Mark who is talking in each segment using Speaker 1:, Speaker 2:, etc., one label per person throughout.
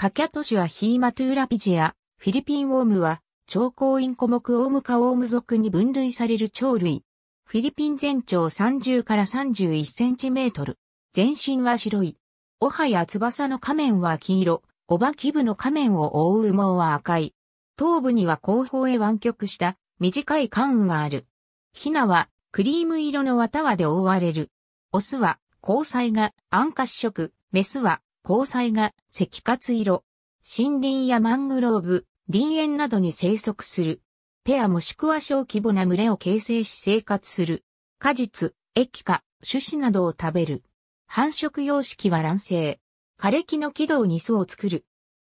Speaker 1: カキャトシはヒーマトゥーラピジア、フィリピンオウムは、超高院古目オウム科オウム属に分類される鳥類。フィリピン全長30から31センチメートル。全身は白い。おはや翼の仮面は黄色、おばキ部の仮面を覆う羽毛は赤い。頭部には後方へ湾曲した短い関羽がある。ヒナはクリーム色の綿輪で覆われる。オスは交際が暗褐色、メスは交彩が赤活色。森林やマングローブ、林園などに生息する。ペアもしくは小規模な群れを形成し生活する。果実、液化、種子などを食べる。繁殖様式は卵生。枯れ木の軌道に巣を作る。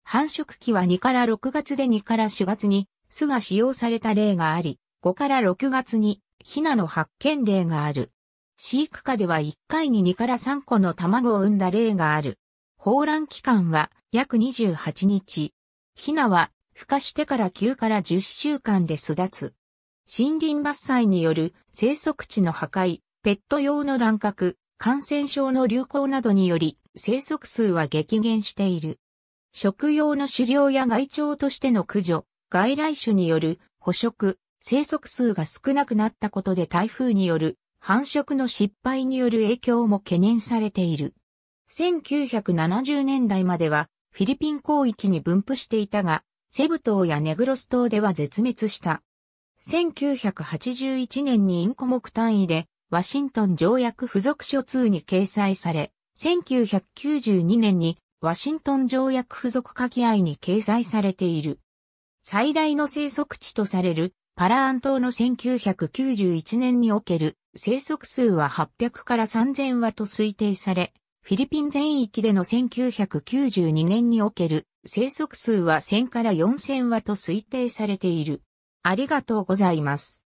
Speaker 1: 繁殖期は2から6月で2から4月に巣が使用された例があり、5から6月にヒナの発見例がある。飼育下では1回に2から3個の卵を産んだ例がある。放卵期間は約28日。ヒナは孵化してから9から10週間で巣立つ。森林伐採による生息地の破壊、ペット用の乱獲、感染症の流行などにより生息数は激減している。食用の狩猟や害鳥としての駆除、外来種による捕食、生息数が少なくなったことで台風による繁殖の失敗による影響も懸念されている。1970年代まではフィリピン広域に分布していたが、セブ島やネグロス島では絶滅した。1981年にインコ目単位でワシントン条約付属書2に掲載され、1992年にワシントン条約付属書き合いに掲載されている。最大の生息地とされるパラアン島の1991年における生息数は800から3000羽と推定され、フィリピン全域での1992年における生息数は1000から4000羽と推定されている。ありがとうございます。